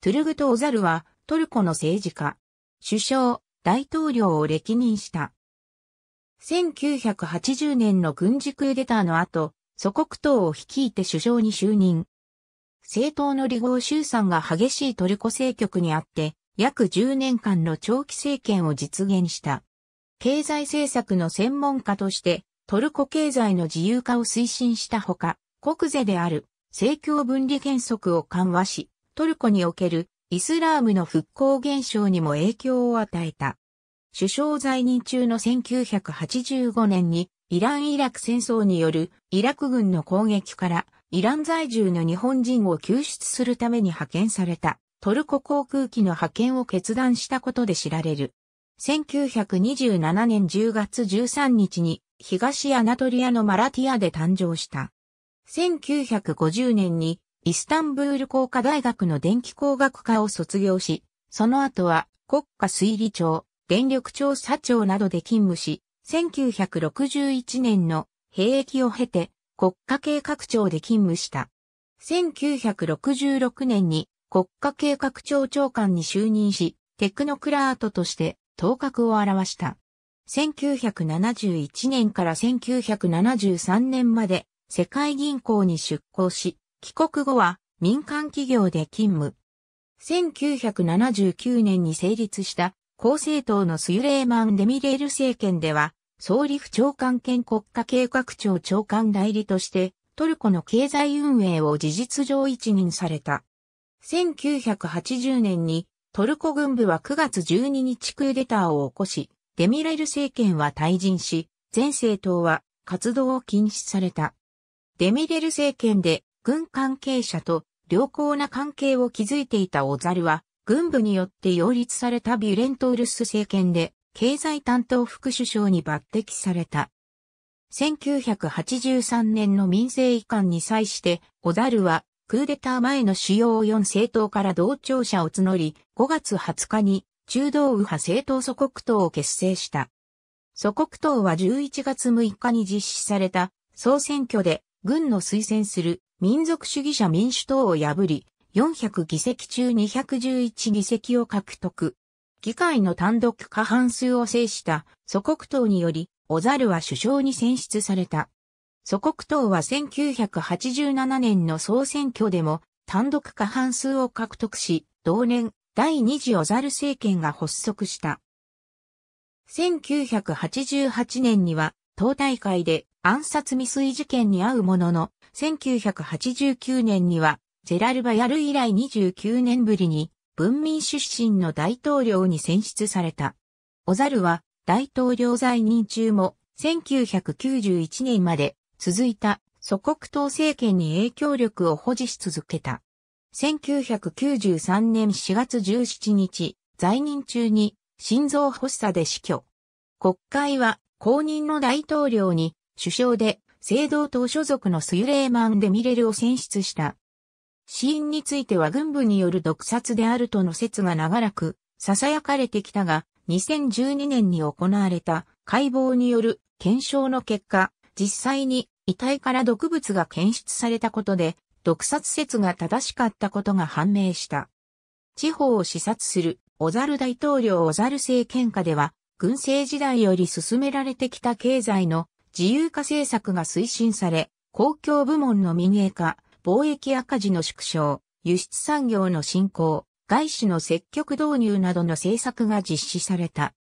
トゥルグト・オザルはトルコの政治家、首相、大統領を歴任した。1980年の軍事クーデターの後、祖国党を率いて首相に就任。政党の離合集散が激しいトルコ政局にあって、約10年間の長期政権を実現した。経済政策の専門家として、トルコ経済の自由化を推進したほか、国税である政教分離原則を緩和し、トルコにおけるイスラームの復興現象にも影響を与えた。首相在任中の1985年にイラン・イラク戦争によるイラク軍の攻撃からイラン在住の日本人を救出するために派遣されたトルコ航空機の派遣を決断したことで知られる。1927年10月13日に東アナトリアのマラティアで誕生した。1950年にイスタンブール工科大学の電気工学科を卒業し、その後は国家推理庁、電力調査庁などで勤務し、1961年の兵役を経て国家計画庁で勤務した。1966年に国家計画庁長官に就任し、テクノクラートとして頭角を現した。1971年から1973年まで世界銀行に出向し、帰国後は民間企業で勤務。1979年に成立した公正党のスユレーマン・デミレール政権では、総理府長官兼国家計画庁長官代理として、トルコの経済運営を事実上一任された。1980年にトルコ軍部は9月12日クーデターを起こし、デミレール政権は退陣し、全政党は活動を禁止された。デミレール政権で軍関係者と良好な関係を築いていたオザルは、軍部によって擁立されたビュレントウルス政権で、経済担当副首相に抜擢された。1983年の民政移管に際して、オザルは、クーデター前の主要4政党から同調者を募り、5月20日に中道右派政党祖国党を結成した。祖国党は11月6日に実施された総選挙で軍の推薦する民族主義者民主党を破り、400議席中211議席を獲得。議会の単独過半数を制した祖国党により、オザルは首相に選出された。祖国党は1987年の総選挙でも単独過半数を獲得し、同年第二次オザル政権が発足した。1988年には党大会で暗殺未遂事件に遭うものの、1989年には、ジェラル・バヤル以来29年ぶりに、文民出身の大統領に選出された。オザルは、大統領在任中も、1991年まで続いた祖国党政権に影響力を保持し続けた。1993年4月17日、在任中に心臓発作で死去。国会は公認の大統領に首相で、聖堂党所属のスユレーマン・デミレルを選出した。死因については軍部による毒殺であるとの説が長らく、囁かれてきたが、2012年に行われた解剖による検証の結果、実際に遺体から毒物が検出されたことで、毒殺説が正しかったことが判明した。地方を視察するオザル大統領オザル政権下では、軍政時代より進められてきた経済の自由化政策が推進され、公共部門の民営化、貿易赤字の縮小、輸出産業の振興、外資の積極導入などの政策が実施された。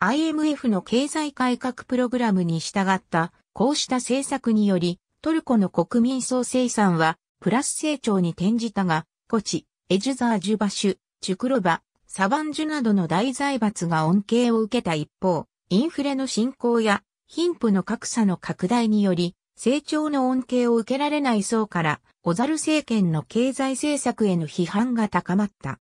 IMF の経済改革プログラムに従った、こうした政策により、トルコの国民総生産は、プラス成長に転じたが、コチ、エジュザージュバシュ、チュクロバ、サバンジュなどの大財閥が恩恵を受けた一方、インフレの進行や貧富の格差の拡大により、成長の恩恵を受けられない層から、オザル政権の経済政策への批判が高まった。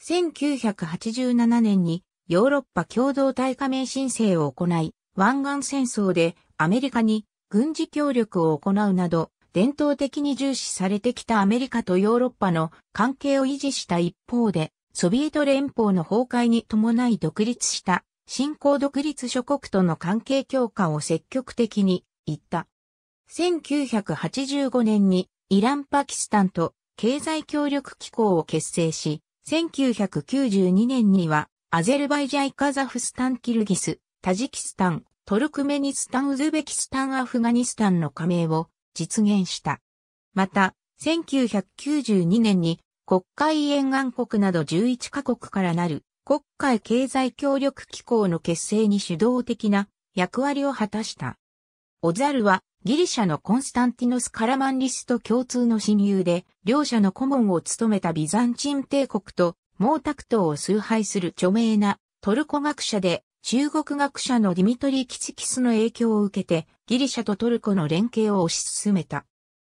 1987年にヨーロッパ共同体加盟申請を行い、湾岸戦争でアメリカに軍事協力を行うなど、伝統的に重視されてきたアメリカとヨーロッパの関係を維持した一方で、ソビエト連邦の崩壊に伴い独立した新興独立諸国との関係強化を積極的に言った。1985年にイラン・パキスタンと経済協力機構を結成し、1992年にはアゼルバイジャイ・カザフスタン・キルギス、タジキスタン、トルクメニスタン・ウズベキスタン・アフガニスタンの加盟を実現した。また、1992年に国会沿岸国など11カ国からなる国会経済協力機構の結成に主導的な役割を果たした。オザルはギリシャのコンスタンティノス・カラマンリスと共通の親友で、両者の顧問を務めたビザンチン帝国と毛沢東を崇拝する著名なトルコ学者で、中国学者のディミトリ・キチキスの影響を受けて、ギリシャとトルコの連携を推し進めた。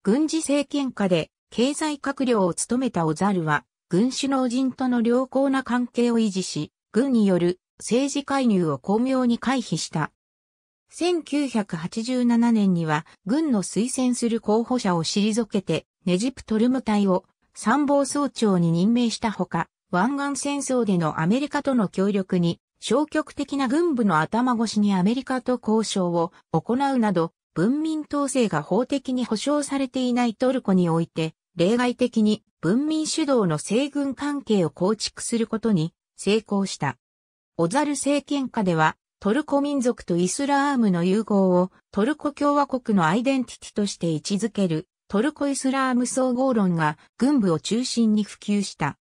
軍事政権下で経済閣僚を務めたオザルは、軍首脳陣との良好な関係を維持し、軍による政治介入を巧妙に回避した。1987年には軍の推薦する候補者を退けてネジプトルム隊を参謀総長に任命したほか、湾岸戦争でのアメリカとの協力に消極的な軍部の頭越しにアメリカと交渉を行うなど、文民統制が法的に保障されていないトルコにおいて例外的に文民主導の西軍関係を構築することに成功した。オザル政権下ではトルコ民族とイスラームの融合をトルコ共和国のアイデンティティとして位置づけるトルコイスラーム総合論が軍部を中心に普及した。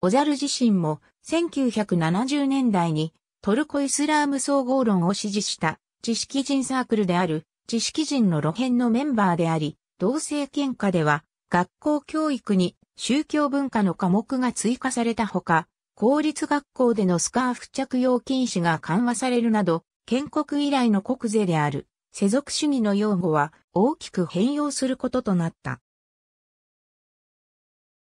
オザル自身も1970年代にトルコイスラーム総合論を支持した知識人サークルである知識人の露編のメンバーであり、同性喧嘩では学校教育に宗教文化の科目が追加されたほか、公立学校でのスカーフ着用禁止が緩和されるなど、建国以来の国税である世俗主義の用語は大きく変容することとなった。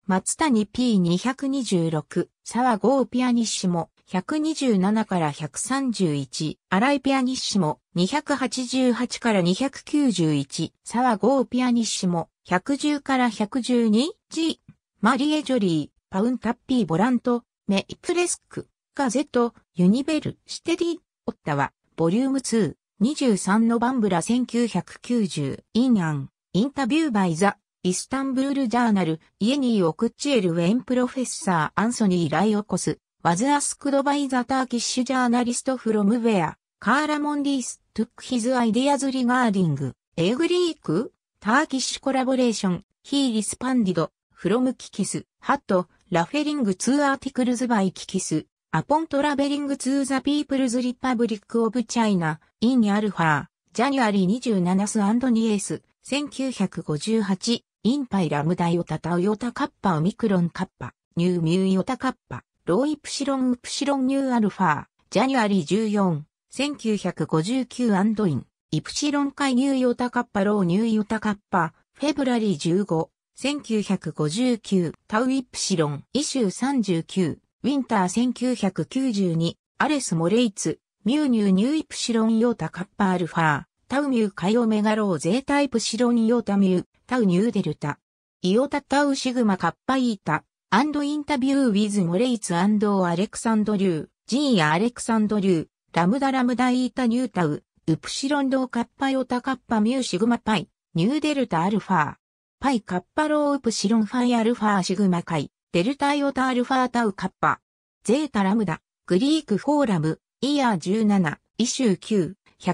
松谷 P226、沢郷ピアニッシモ127から131、荒井ピアニッシモ288から291、沢郷ピアニッシモ110から1 1 2 g マリエ・ジョリー、パウンタッピー・ボラント、メイプレスク、ガゼット、ユニベル、シテディ、オッタワ、ボリューム2、23のバンブラ1990、インアン、インタビューバイザ、イスタンブールジャーナル、イエニー・オクッチエル・ウェイン・プロフェッサー・アンソニー・ライオコス、ワズ・アスクドバイザ・ターキッシュ・ジャーナリスト・フロム・ウェア、カーラ・モンディス・トゥック・ヒズ・アイディアズ・リガーディング、エグリークターキッシュコラボレーション、ヒーリスパンディド、フロムキキス、ハット、ラフェリングツーアーティクルズバイキキス、アポントラベリングツーザピープルズリパブリックオブチャイナ、インアルファ、ジャニュアリー27スニエース、1958、インパイラムダイオタタウヨタカッパオミクロンカッパ、ニューミューヨタカッパ、ロイプシロンウプシロンニューアルファ、ジャニュアリー14、1959アンドイン。イプシロン海ニューヨタカッパローニューヨタカッパ、フェブラリー15、1959、タウイプシロン、イシュー39、ウィンター1992、アレス・モレイツ、ミューニューニューイプシロンヨータカッパアルファ、タウミューカイオメガローゼータイプシロンヨータミュー、タウニューデルタ、イオタタウシグマカッパイータ、アンドインタビューウィズ・モレイツアレクサンドリュー、ジーア・アレクサンドリュー、ラムダラムダイータニュータウ、ウプシロンドーカッパヨタカッパミューシグマパイ、ニューデルタアルファパイカッパローウプシロンファイアルファーシグマカイ、デルタヨタアルファータウカッパ、ゼータラムダ、グリークフォーラム、イヤー17、イシュー9、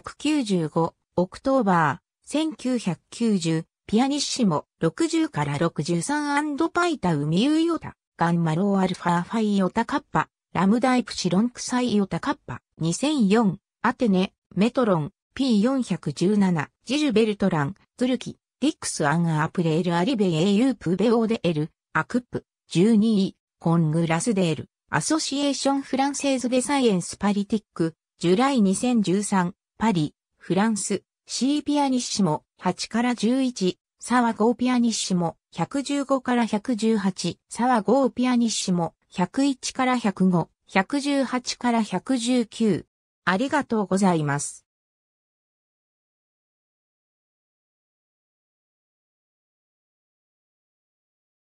195、オクトーバー、1990、ピアニッシモ、60から63パイタウミウヨタ、ガンマローアルファファイヨタカッパ、ラムダイプシロンクサイヨタカッパ、2004、アテネ、メトロン、P417、ジジベルトラン、トルキ、ディックスアンアプレールアリベエユープベオーデエル、アクップ、12位、コングラスデール、アソシエーションフランセーズデサイエンスパリティック、ジュライ2013、パリ、フランス、C ピアニッシモ、8から11、サワゴーピアニッシモ、115から118、サワゴーピアニッシモ、101から105、118から119、ありがとうございます。